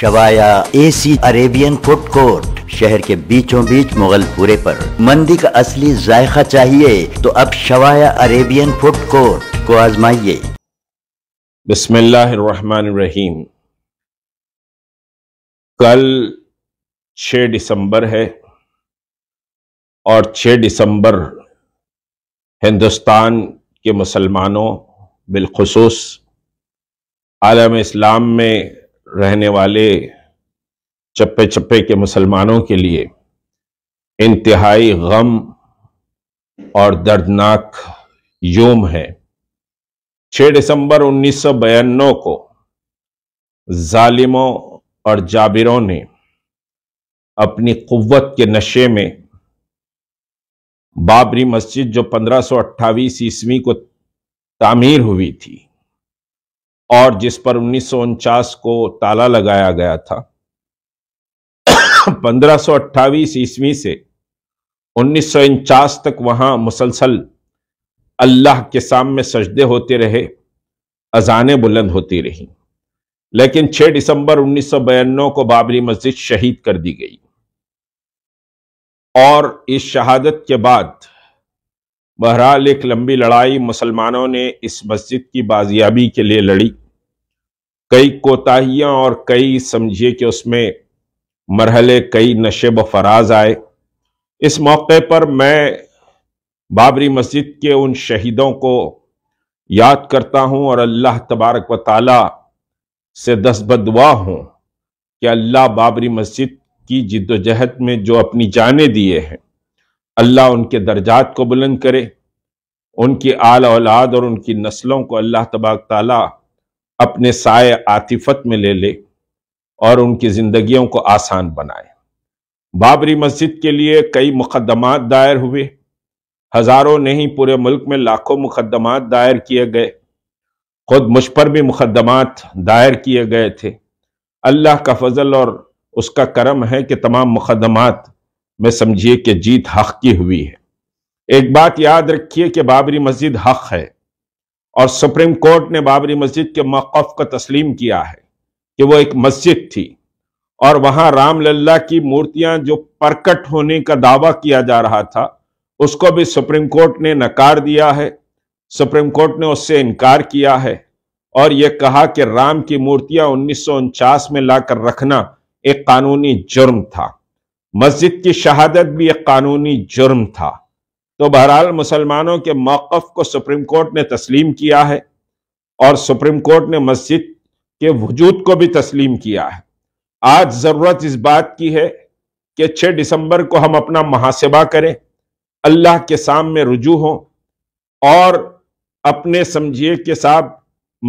शवाया AC Arabian food court शहर के बीचों बीच मुगलपुरे पर मंदी का असली जायका चाहिए तो अब शवाया अरेबियन फूड कोर्ट को आजमाइए बिस्मिल्लाहिर्रहमानिर्रहीम कल 6 दिसंबर है और 6 दिसंबर हिंदुस्तान के मुसलमानों बिलखसूस आलम इस्लाम में रहने वाले चप्पे चप्पे के मुसलमानों के लिए इंतहाई गम और दर्दनाक योम है 6 दिसंबर उन्नीस को जालिमों और जाबिरों ने अपनी कुव्वत के नशे में बाबरी मस्जिद जो पंद्रह सौ ईस्वी को तामीर हुई थी और जिस पर उन्नीस को ताला लगाया गया था 1528 ईस्वी से उन्नीस तक वहां मुसलसल अल्लाह के सामने सजदे होते रहे अजाने बुलंद होती रहीं लेकिन 6 दिसंबर उन्नीस को बाबरी मस्जिद शहीद कर दी गई और इस शहादत के बाद बहरहाल एक लंबी लड़ाई मुसलमानों ने इस मस्जिद की बाजियाबी के लिए लड़ी कई कोताहियाँ और कई समझिए कि उसमें मरहले कई नशे व फराज आए इस मौके पर मैं बाबरी मस्जिद के उन शहीदों को याद करता हूँ और अल्लाह तबारक व ताला से दसबदवा हूँ कि अल्लाह बाबरी मस्जिद की जिद्दोजहद में जो अपनी जाने दिए हैं अल्लाह उनके दर्जात को बुलंद करे उनकी आल औलाद और उनकी नस्लों को अल्लाह तबाक ताला अपने साय आतिफत में ले ले और उनकी ज़िंदगियों को आसान बनाए बाबरी मस्जिद के लिए कई मुकदमात दायर हुए हज़ारों नहीं पूरे मुल्क में लाखों मुकदमात दायर किए गए खुद मुझ पर भी मुकदमात दायर किए गए थे अल्लाह का फजल और उसका करम है कि तमाम मुकदमात में समझिए कि जीत हक की हुई है एक बात याद रखिए कि बाबरी मस्जिद हक है और सुप्रीम कोर्ट ने बाबरी मस्जिद के मौकफ को तस्लीम किया है कि वो एक मस्जिद थी और वहां राम लल्ला की मूर्तियां जो प्रकट होने का दावा किया जा रहा था उसको भी सुप्रीम कोर्ट ने नकार दिया है सुप्रीम कोर्ट ने उससे इनकार किया है और यह कहा कि राम की मूर्तियां उन्नीस में लाकर रखना एक कानूनी जुर्म था मस्जिद की शहादत भी एक कानूनी जुर्म था तो बहरहाल मुसलमानों के मौकफ को सुप्रीम कोर्ट ने तस्लीम किया है और सुप्रीम कोर्ट ने मस्जिद के वजूद को भी तस्लीम किया है आज ज़रूरत इस बात की है कि 6 दिसंबर को हम अपना महासभा करें अल्लाह के सामने रुजू हों और अपने समझिए के साथ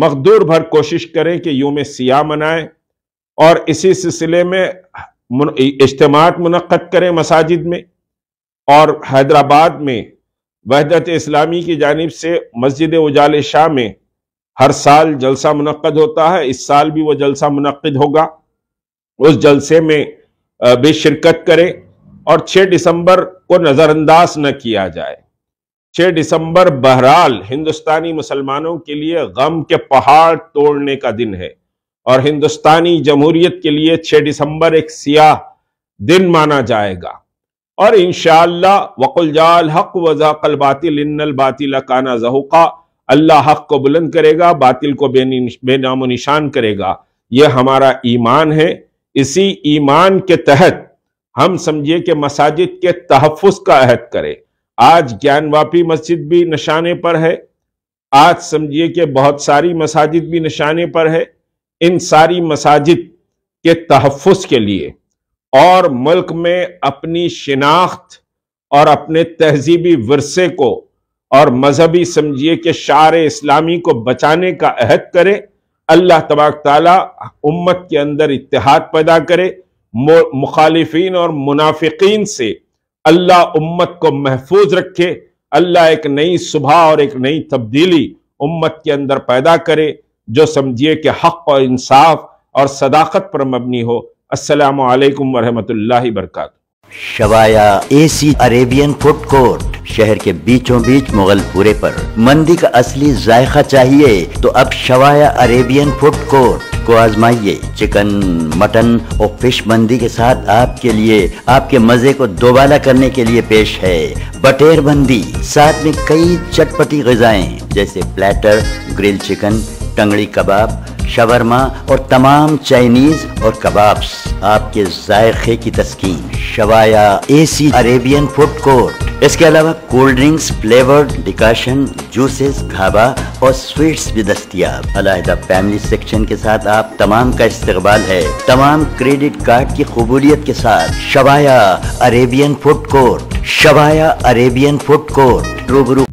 मकदूर भर कोशिश करें कि यूम सिया मनाएं और इसी सिलसिले में इज्तम मनक़द करें मसाजिद में और हैदराबाद में वहदत इस्लामी की जानब से मस्जिद उजाल शाह में हर साल जलसा मनक़द होता है इस साल भी वो जलसा मनक़द होगा उस जलसे में भी शिरकत करें और छः दिसंबर को नज़रअंदाज न किया जाए छः दिसंबर बहरहाल हिंदुस्तानी मुसलमानों के लिए गम के पहाड़ तोड़ने का दिन है और हिंदुस्तानी जमहूरियत के लिए 6 दिसंबर एक सियाह दिन माना जाएगा और इन वकुलजाल हक वजाकल बातिल इन्नल बातिल काना जहूका अल्लाह हक को बुलंद करेगा बातिल को बेनामो निशान करेगा यह हमारा ईमान है इसी ईमान के तहत हम समझिए कि मसाजिद के तहफ़ का अहद करें आज ज्ञानवापी मस्जिद भी निशाने पर है आज समझिए कि बहुत सारी मसाजिद भी निशाने पर है इन सारी मसाजिद के तहफ़ के लिए और मुल्क में अपनी शिनाख्त और अपने तहजीबी वरसे को और मजहबी समझिए कि शार इस्लामी को बचाने का अहद करे अल्लाह तबाक उम्मत के अंदर इतिहाद पैदा करे मुखालिफिन और मुनाफिकीन से अल्लाह उम्मत को महफूज रखे अल्लाह एक नई सुबह और एक नई तब्दीली उम्मत के अंदर पैदा करे जो समझिए कि हक और इंसाफ और सदाकत पर मबनी हो असलकम वरहमतुल्ला वरक Shawaya AC Arabian food court शहर के बीचों बीच मुगलपुरे पर मंदी का असली जायका चाहिए तो अब शवाया अरेबियन फूड कोर्ट को आजमाइए चिकन मटन और फिश मंदी के साथ आपके लिए आपके मजे को दोबाला करने के लिए पेश है बटेर बंदी साथ में कई चटपटी गजाएं जैसे प्लेटर ग्रिल चिकन कंगड़ी कबाब शवरमा और तमाम चाइनीज और कबाब्स आपके जायके की तस्कीन Shawaya AC Arabian food court इसके अलावा cold drinks flavoured decoction juices खाबा और स्वीट्स भी दस्तियाब अलादा फैमिली सेक्शन के साथ आप तमाम का इस्तेबाल है तमाम क्रेडिट कार्ड की कबूलियत के साथ Shawaya Arabian food court Shawaya Arabian food court रूबरू